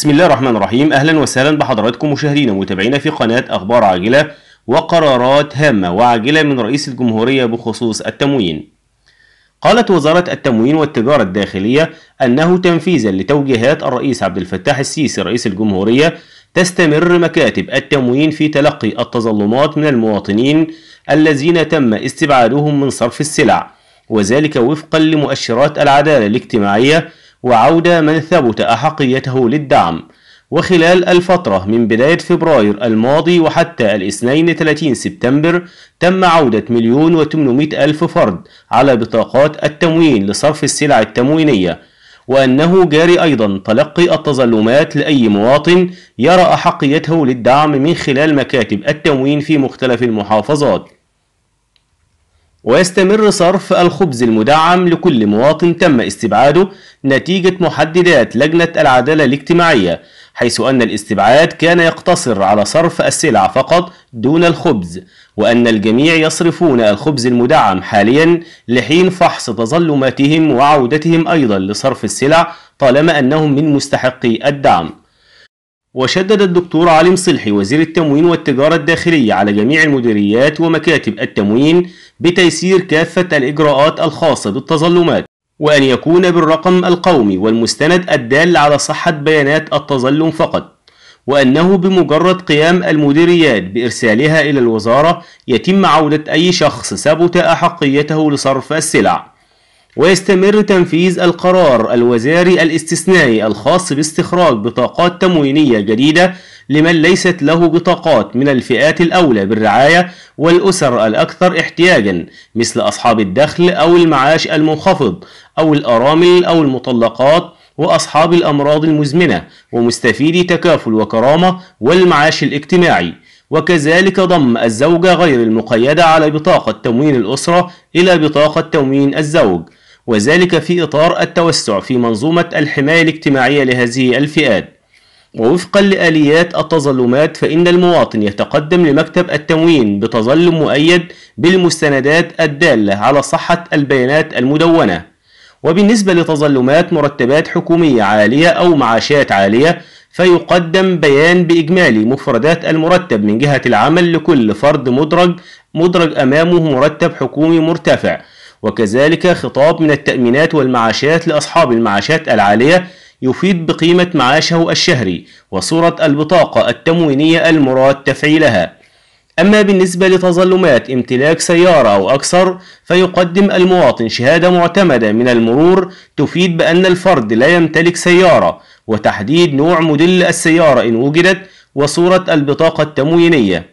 بسم الله الرحمن الرحيم اهلا وسهلا بحضراتكم مشاهدينا ومتابعينا في قناه اخبار عاجله وقرارات هامه وعاجله من رئيس الجمهوريه بخصوص التموين. قالت وزاره التموين والتجاره الداخليه انه تنفيذا لتوجيهات الرئيس عبد الفتاح السيسي رئيس الجمهوريه تستمر مكاتب التموين في تلقي التظلمات من المواطنين الذين تم استبعادهم من صرف السلع وذلك وفقا لمؤشرات العداله الاجتماعيه وعودة من ثبت أحقيته للدعم وخلال الفترة من بداية فبراير الماضي وحتى الاثنين 30 سبتمبر تم عودة مليون وتمنمائة ألف فرد على بطاقات التموين لصرف السلع التموينية وأنه جاري أيضا تلقي التظلمات لأي مواطن يرى أحقيته للدعم من خلال مكاتب التموين في مختلف المحافظات ويستمر صرف الخبز المدعم لكل مواطن تم استبعاده نتيجة محددات لجنة العدالة الاجتماعية حيث أن الاستبعاد كان يقتصر على صرف السلع فقط دون الخبز وأن الجميع يصرفون الخبز المدعم حاليا لحين فحص تظلماتهم وعودتهم أيضا لصرف السلع طالما أنهم من مستحقي الدعم وشدد الدكتور علي مصلحي وزير التموين والتجارة الداخلية على جميع المديريات ومكاتب التموين بتيسير كافة الإجراءات الخاصة بالتظلمات وأن يكون بالرقم القومي والمستند الدال على صحة بيانات التظلم فقط وأنه بمجرد قيام المديريات بإرسالها إلى الوزارة يتم عودة أي شخص ثبت أحقيته لصرف السلع ويستمر تنفيذ القرار الوزاري الاستثنائي الخاص باستخراج بطاقات تموينية جديدة لمن ليست له بطاقات من الفئات الأولى بالرعاية والأسر الأكثر احتياجا مثل أصحاب الدخل أو المعاش المنخفض أو الأرامل أو المطلقات وأصحاب الأمراض المزمنة ومستفيدي تكافل وكرامة والمعاش الاجتماعي وكذلك ضم الزوجة غير المقيدة على بطاقة تموين الأسرة إلى بطاقة تموين الزوج وذلك في إطار التوسع في منظومة الحماية الاجتماعية لهذه الفئات ووفقا لآليات التظلمات فإن المواطن يتقدم لمكتب التموين بتظلم مؤيد بالمستندات الدالة على صحة البيانات المدونة وبالنسبة لتظلمات مرتبات حكومية عالية أو معاشات عالية فيقدم بيان بإجمالي مفردات المرتب من جهة العمل لكل فرد مدرج مدرج أمامه مرتب حكومي مرتفع وكذلك خطاب من التأمينات والمعاشات لأصحاب المعاشات العالية يفيد بقيمة معاشه الشهري وصورة البطاقة التموينية المراد تفعيلها أما بالنسبة لتظلمات امتلاك سيارة أو أكثر فيقدم المواطن شهادة معتمدة من المرور تفيد بأن الفرد لا يمتلك سيارة وتحديد نوع موديل السيارة إن وجدت وصورة البطاقة التموينية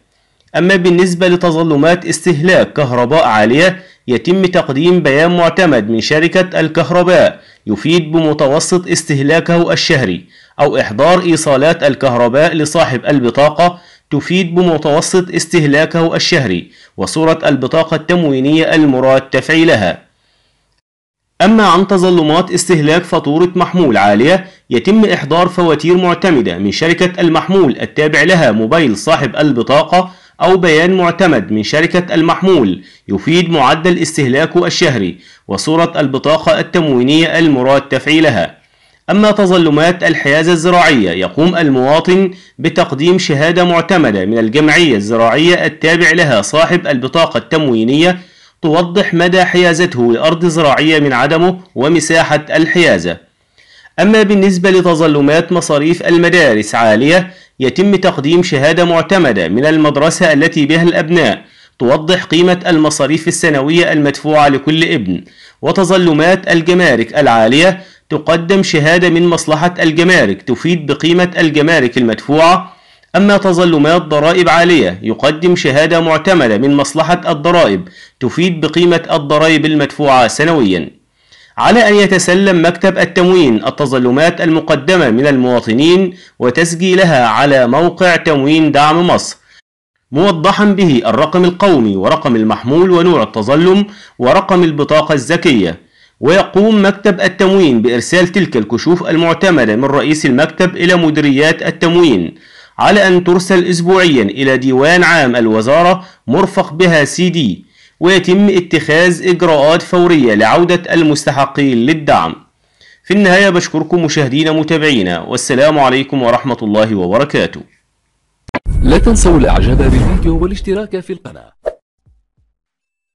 أما بالنسبة لتظلمات استهلاك كهرباء عالية يتم تقديم بيان معتمد من شركة الكهرباء يفيد بمتوسط استهلاكه الشهري أو إحضار إيصالات الكهرباء لصاحب البطاقة تفيد بمتوسط استهلاكه الشهري وصورة البطاقة التموينية المراد تفعيلها أما عن تظلمات استهلاك فاتورة محمول عالية يتم إحضار فواتير معتمدة من شركة المحمول التابع لها موبايل صاحب البطاقة أو بيان معتمد من شركة المحمول يفيد معدل استهلاكه الشهري وصورة البطاقة التموينية المراد تفعيلها أما تظلمات الحيازة الزراعية يقوم المواطن بتقديم شهادة معتمدة من الجمعية الزراعية التابع لها صاحب البطاقة التموينية توضح مدى حيازته لأرض زراعية من عدمه ومساحة الحيازة أما بالنسبة لتظلمات مصاريف المدارس عالية يتم تقديم شهادة معتمدة من المدرسة التي بها الأبناء توضح قيمة المصاريف السنوية المدفوعة لكل ابن وتظلمات الجمارك العالية تقدم شهادة من مصلحة الجمارك تفيد بقيمة الجمارك المدفوعة أما تظلمات ضرائب عالية يقدم شهادة معتمدة من مصلحة الضرائب تفيد بقيمة الضرائب المدفوعة سنوياً على أن يتسلم مكتب التموين التظلمات المقدمة من المواطنين وتسجيلها على موقع تموين دعم مصر موضحا به الرقم القومي ورقم المحمول ونوع التظلم ورقم البطاقة الذكية ويقوم مكتب التموين بإرسال تلك الكشوف المعتمدة من رئيس المكتب إلى مديريات التموين على أن ترسل أسبوعيا إلى ديوان عام الوزارة مرفق بها سي دي ويتم اتخاذ إجراءات فورية لعودة المستحقين للدعم في النهاية بشكركم مشاهدين متابعينا والسلام عليكم ورحمة الله وبركاته لا تنسوا الإعجاب بالفيديو والاشتراك في القناة